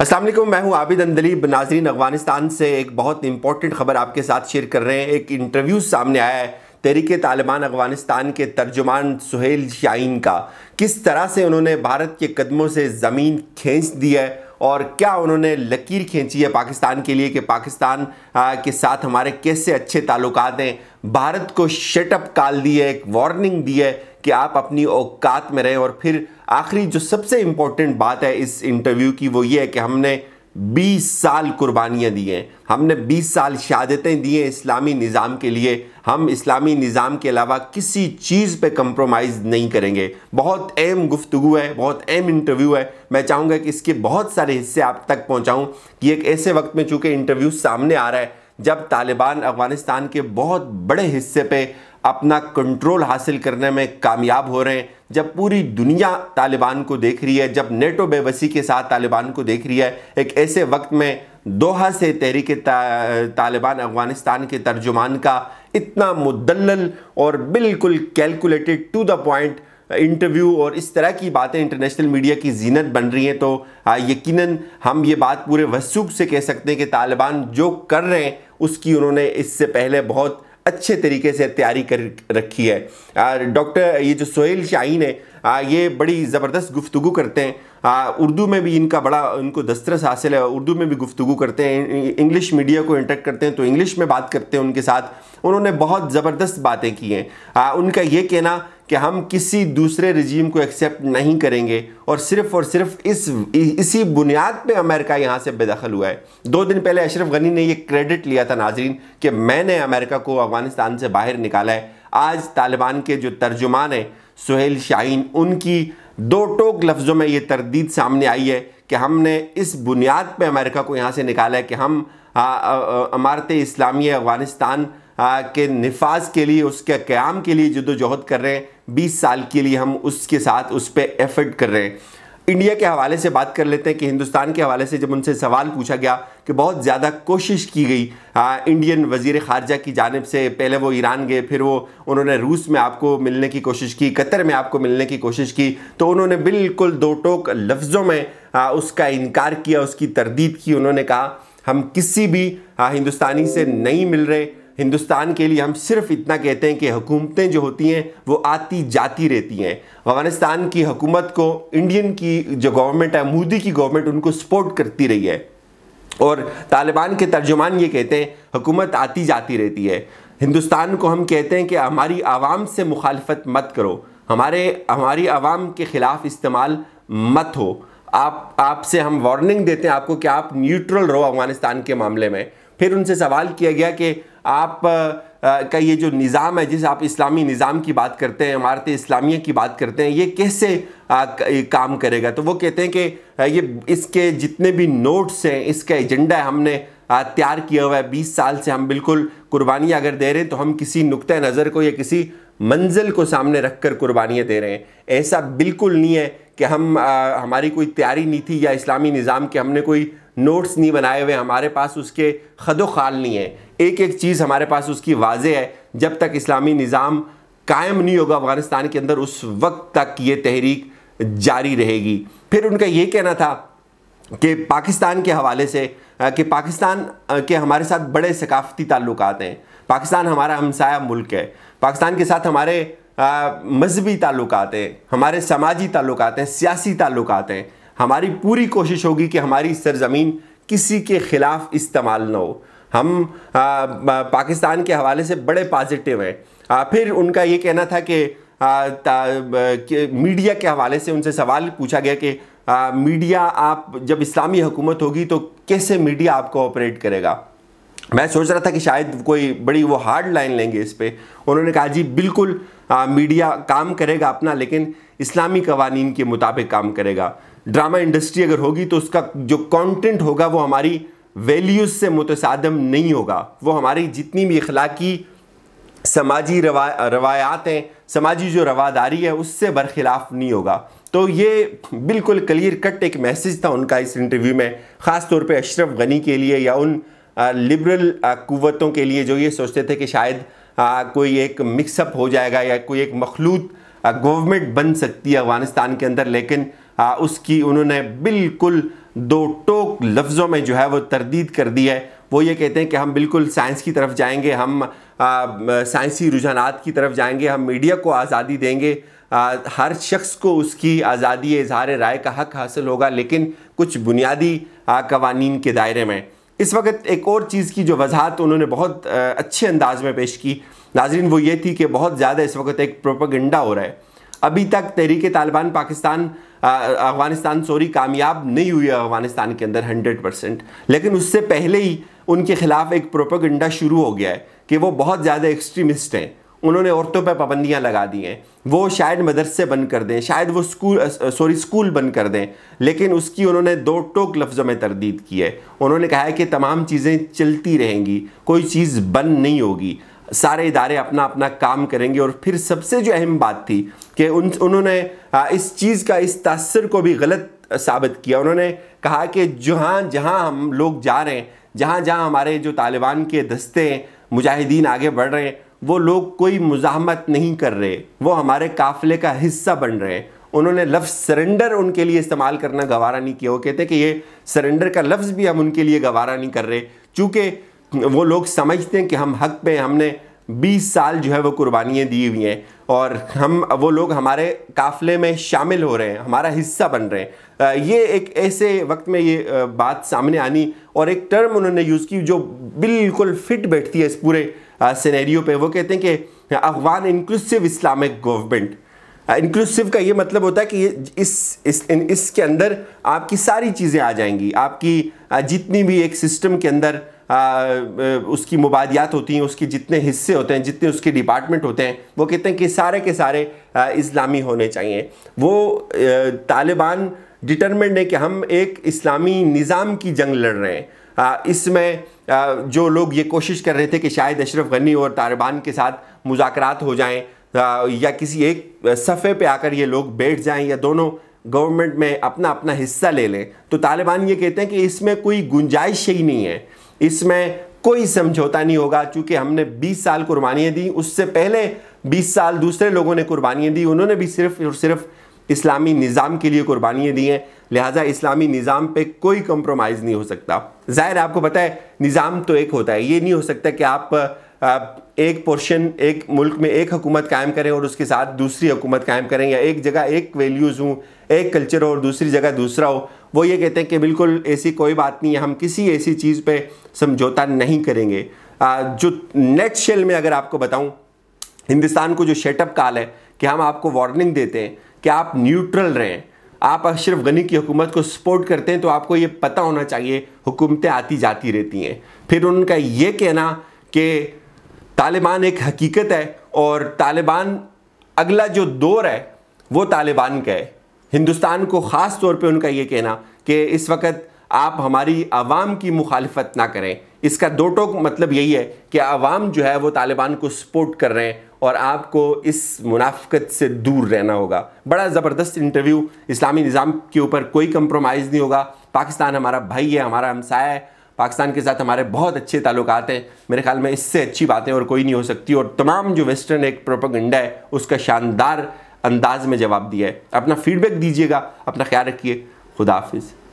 असलम मैं हूं आबिद अंदलीब नाजरीन अफगानिस्तान से एक बहुत इंपॉर्टेंट खबर आपके साथ शेयर कर रहे हैं एक इंटरव्यू सामने आया है तहरीक तालिबान अफगानिस्तान के तर्जुमान सुहेल शाइन का किस तरह से उन्होंने भारत के कदमों से ज़मीन खींच दी है और क्या उन्होंने लकीर खींची है पाकिस्तान के लिए कि पाकिस्तान आ, के साथ हमारे कैसे अच्छे ताल्लुक हैं भारत को शटअप काल दिए एक वार्निंग दी है कि आप अपनी औकात में रहें और फिर आखिरी जो सबसे इम्पोर्टेंट बात है इस इंटरव्यू की वो ये है कि हमने 20 साल कुर्बानियाँ दी हैं हमने 20 साल शहादतें दी हैं इस्लामी निज़ाम के लिए हम इस्लामी निज़ाम के अलावा किसी चीज़ पे कंप्रोमाइज़ नहीं करेंगे बहुत अहम गुफ्तु है बहुत अहम इंटरव्यू है मैं चाहूँगा कि इसके बहुत सारे हिस्से आप तक पहुँचाऊँ कि एक ऐसे वक्त में चूँकि इंटरव्यू सामने आ रहा है जब तालिबान अफगानिस्तान के बहुत बड़े हिस्से पे अपना कंट्रोल हासिल करने में कामयाब हो रहे हैं जब पूरी दुनिया तालिबान को देख रही है जब नेटो बेबसी के साथ तालिबान को देख रही है एक ऐसे वक्त में दोहा से तहरीक ता, तालिबान अफगानिस्तान के तर्जुमान का इतना मुदल और बिल्कुल calculated to the point interview और इस तरह की बातें इंटरनेशनल मीडिया की जीनत बन रही हैं तो यकीनन हम ये बात पूरे वसूख से कह सकते हैं कि तालिबान जो कर रहे हैं उसकी उन्होंने इससे पहले बहुत अच्छे तरीके से तैयारी कर रखी है डॉक्टर ये जो सोहेल शाहीन है आ, ये बड़ी ज़बरदस्त गुफ्तु करते हैं उर्दू में भी इनका बड़ा उनको दस्तरस हासिल है उर्दू में भी गुफ्तु करते हैं इंग्लिश मीडिया को इंटरेक्ट करते हैं तो इंग्लिश में बात करते हैं उनके साथ उन्होंने बहुत ज़बरदस्त बातें की हैं उनका ये कहना कि हम किसी दूसरे रजीम को एक्सेप्ट नहीं करेंगे और सिर्फ और सिर्फ इस इसी बुनियाद पे अमेरिका यहाँ से बेदखल हुआ है दो दिन पहले अशरफ गनी ने ये क्रेडिट लिया था नाजरीन कि मैंने अमेरिका को अफगानिस्तान से बाहर निकाला है आज तालिबान के जो तर्जुमान हैं सुहेल शाहीन उनकी दो टोक लफ्ज़ों में ये तरदीद सामने आई है कि हमने इस बुनियाद पर अमेरिका को यहाँ से निकाला है कि हम अमारत इस्लामी अफ़गानिस्तान के नफाज के लिए उसके क़्याम के लिए जदोजहद कर रहे हैं 20 साल के लिए हम उसके साथ उस पर एफर्ट कर रहे हैं इंडिया के हवाले से बात कर लेते हैं कि हिंदुस्तान के हवाले से जब उनसे सवाल पूछा गया कि बहुत ज़्यादा कोशिश की गई आ, इंडियन वजीर खारजा की जानब से पहले वो ईरान गए फिर वो उन्होंने रूस में आपको मिलने की कोशिश की कतर में आपको मिलने की कोशिश की तो उन्होंने बिल्कुल दो टोक लफ्ज़ों में आ, उसका इनकार किया उसकी तरदीद की उन्होंने कहा हम किसी भी आ, हिंदुस्तानी से नहीं मिल रहे हिंदुस्तान के लिए हम सिर्फ इतना कहते हैं कि हुकूमतें जो होती हैं वो आती जाती रहती हैं अफगानिस्तान की हुकूमत को इंडियन की जो गवर्नमेंट है मोदी की गवर्नमेंट उनको सपोर्ट करती रही है और तालिबान के तर्जुमान ये कहते हैं हुकूमत आती जाती रहती है हिंदुस्तान को हम कहते हैं कि हमारी आवाम से मुखालफत मत करो हमारे हमारी आवाम के ख़िलाफ़ इस्तेमाल मत हो आप आपसे हम वार्निंग देते हैं आपको कि आप न्यूट्रल रहो अफगानिस्तान के मामले में फिर उनसे सवाल किया गया कि आप का ये जो निज़ाम है जिस आप इस्लामी निज़ाम की बात करते हैं इमारत इस्लामिया की बात करते हैं ये कैसे काम करेगा तो वो कहते हैं कि ये इसके जितने भी नोट्स हैं इसका एजेंडा है हमने तैयार किया हुआ है बीस साल से हम बिल्कुल कुर्बानी अगर दे रहे हैं तो हम किसी नुक़ नज़र को या किसी मंजिल को सामने रख कर कुर्बानियाँ दे रहे हैं ऐसा बिल्कुल नहीं है कि हम आ, हमारी कोई तैयारी नहीं थी या इस्लामी निज़ाम के हमने कोई नोट्स नहीं बनाए हुए हमारे पास उसके खदो खाल नहीं है एक एक चीज़ हमारे पास उसकी वाज है जब तक इस्लामी निज़ाम कायम नहीं होगा अफ़गानिस्तान के अंदर उस वक्त तक ये तहरीक जारी रहेगी फिर उनका ये कहना था कि पाकिस्तान के हवाले से कि पाकिस्तान के हमारे साथ बड़े सकाफती ताल्लुक हैं पाकिस्तान हमारा हमसाया मुल्क है पाकिस्तान के साथ हमारे मजहबी ताल्लुक हैं हमारे समाजी ताल्लुक हैं सियासी ताल्लुक हैं हमारी पूरी कोशिश होगी कि हमारी सरजमीन किसी के ख़िलाफ़ इस्तेमाल ना हो हम आ, पाकिस्तान के हवाले से बड़े पॉजिटिव हैं फिर उनका ये कहना था कि, आ, कि मीडिया के हवाले से उनसे सवाल पूछा गया कि आ, मीडिया आप जब इस्लामी हुकूमत होगी तो कैसे मीडिया आपको ऑपरेट करेगा मैं सोच रहा था कि शायद कोई बड़ी वो हार्ड लाइन लेंगे इस पर उन्होंने कहा जी बिल्कुल आ, मीडिया काम करेगा अपना लेकिन इस्लामी कवानीन के मुताबिक काम करेगा ड्रामा इंडस्ट्री अगर होगी तो उसका जो कंटेंट होगा वो हमारी वैल्यूज़ से मुतसादम नहीं होगा वो हमारी जितनी भी अखलाकी समाजी रवा रवायात हैं समाजी जो रवादारी है उससे बरखिलाफ नहीं होगा तो ये बिल्कुल क्लियर कट एक मैसेज था उनका इस इंटरव्यू में ख़ास तौर पे अशरफ गनी के लिए या उन लिबरल कुवतों के लिए जो ये सोचते थे कि शायद आ, कोई एक मिक्सअप हो जाएगा या कोई एक मखलूत गवर्नमेंट बन सकती है अफ़गानिस्तान के अंदर लेकिन आ, उसकी उन्होंने बिल्कुल दो टोक लफ्ज़ों में जो है वो तरदीद कर दी है वो ये कहते हैं कि हम बिल्कुल साइंस की तरफ जाएंगे हम साइंसी रुझानात की तरफ जाएंगे हम मीडिया को आज़ादी देंगे आ, हर शख्स को उसकी आज़ादी इजहार राय का हक हासिल होगा लेकिन कुछ बुनियादी कवानीन के दायरे में इस वक्त एक और चीज़ की जो वजाहत उन्होंने बहुत अच्छे अंदाज में पेश की नाजरीन वो ये थी कि बहुत ज़्यादा इस वक्त एक प्रोपागेंडा हो रहा है अभी तक तहरीक तालिबान पाकिस्तान अफगानिस्तान सॉरी कामयाब नहीं हुई है अफगानिस्तान के अंदर 100 परसेंट लेकिन उससे पहले ही उनके खिलाफ एक प्रोपागेंडा शुरू हो गया है कि वो बहुत ज़्यादा एक्सट्रीमिस्ट हैं उन्होंने औरतों पर पाबंदियाँ लगा दी हैं वो शायद मदरसे बंद कर दें शायद वो स्कूल सॉरी स्कूल बंद कर दें लेकिन उसकी उन्होंने दो टोक लफ्ज़ों में तरदीद की है उन्होंने कहा है कि तमाम चीज़ें चलती रहेंगी कोई चीज़ बंद नहीं होगी सारे इदारे अपना अपना काम करेंगे और फिर सबसे जो अहम बात थी कि उन उन्होंने इस चीज़ का इस तसर को भी गलत साबित किया उन्होंने कहा कि जहाँ जहाँ हम लोग जा रहे हैं जहाँ जहाँ हमारे जो तालिबान के दस्ते हैं मुजाहिदीन आगे बढ़ रहे हैं वो लोग कोई मुजामत नहीं कर रहे वो हमारे काफ़िले का हिस्सा बन रहे हैं उन्होंने लफ्ज़ सरेंडर उनके लिए इस्तेमाल करना गवारा नहीं किया वो कहते कि ये सरेंडर का लफ्ज़ भी हम उनके लिए गवारा नहीं कर रहे चूँकि वो लोग समझते हैं कि हम हक पे हमने 20 साल जो है वो कुर्बानियाँ दी हुई हैं और हम वो लोग हमारे काफ़िले में शामिल हो रहे हैं हमारा हिस्सा बन रहे हैं ये एक ऐसे वक्त में ये बात सामने आनी और एक टर्म उन्होंने यूज़ की जो बिल्कुल फिट बैठती है इस पूरे सिनेरियो पे वो कहते हैं कि Afghan inclusive Islamic government inclusive का ये मतलब होता है कि इस इस इन, इसके अंदर आपकी सारी चीज़ें आ जाएंगी आपकी जितनी भी एक सिस्टम के अंदर उसकी मुबादियात होती हैं उसके जितने हिस्से होते हैं जितने उसके डिपार्टमेंट होते हैं वो कहते हैं कि सारे के सारे इस्लामी होने चाहिए वो तालिबान डिटर्मेंट है कि हम एक इस्लामी निज़ाम की जंग लड़ रहे हैं इसमें जो लोग ये कोशिश कर रहे थे कि शायद अशरफ गनी और तालिबान के साथ मुजाकर हो जाएँ या किसी एक सफ़े पर आकर ये लोग बैठ जाएँ या दोनों गवर्नमेंट में अपना अपना हिस्सा ले लें तो तालिबान ये कहते हैं कि इसमें कोई गुंजाइश ही नहीं है इसमें कोई समझौता नहीं होगा चूँकि हमने 20 साल कुर्बानियाँ दी उससे पहले 20 साल दूसरे लोगों ने कुर्बानियाँ दी उन्होंने भी सिर्फ और सिर्फ इस्लामी निज़ाम के लिए कुर्बानियाँ दी हैं लिहाजा इस्लामी निज़ाम पे कोई कंप्रोमाइज़ नहीं हो सकता ज़ाहिर आपको पता है निज़ाम तो एक होता है ये नहीं हो सकता कि आप एक पोर्शन एक मुल्क में एक हुकूमत कायम करें और उसके साथ दूसरी हुकूमत कायम करें या एक जगह एक वैल्यूज़ हों एक कल्चर हो और दूसरी जगह दूसरा हो वो ये कहते हैं कि बिल्कुल ऐसी कोई बात नहीं है हम किसी ऐसी चीज़ पे समझौता नहीं करेंगे जो नेट शेल में अगर आपको बताऊँ हिंदुस्तान को जो शेटअप काल है कि हम आपको वार्निंग देते हैं कि आप न्यूट्रल रहें आप अशरफ गनी की हुकूमत को सपोर्ट करते हैं तो आपको ये पता होना चाहिए हुकूमतें आती जाती रहती हैं फिर उनका ये कहना कि तालिबान एक हकीकत है और तालिबान अगला जो दौर है वो तालिबान का है हिंदुस्तान को ख़ास तौर पे उनका ये कहना कि इस वक्त आप हमारी आवाम की मुखालफत ना करें इसका दो टोक मतलब यही है कि आवाम जो है वो तालिबान को सपोर्ट कर रहे हैं और आपको इस मुनाफ्त से दूर रहना होगा बड़ा ज़बरदस्त इंटरव्यू इस्लामी निज़ाम के ऊपर कोई कंप्रोमाइज़ नहीं होगा पाकिस्तान हमारा भाई है हमारा हमसाया है पाकिस्तान के साथ हमारे बहुत अच्छे ताल्लुक हैं मेरे ख्याल में इससे अच्छी बातें और कोई नहीं हो सकती और तमाम जो वेस्टर्न एक प्रोपोगंडा है उसका शानदार अंदाज में जवाब दिया है अपना फीडबैक दीजिएगा अपना ख्याल रखिए खुदाफिज़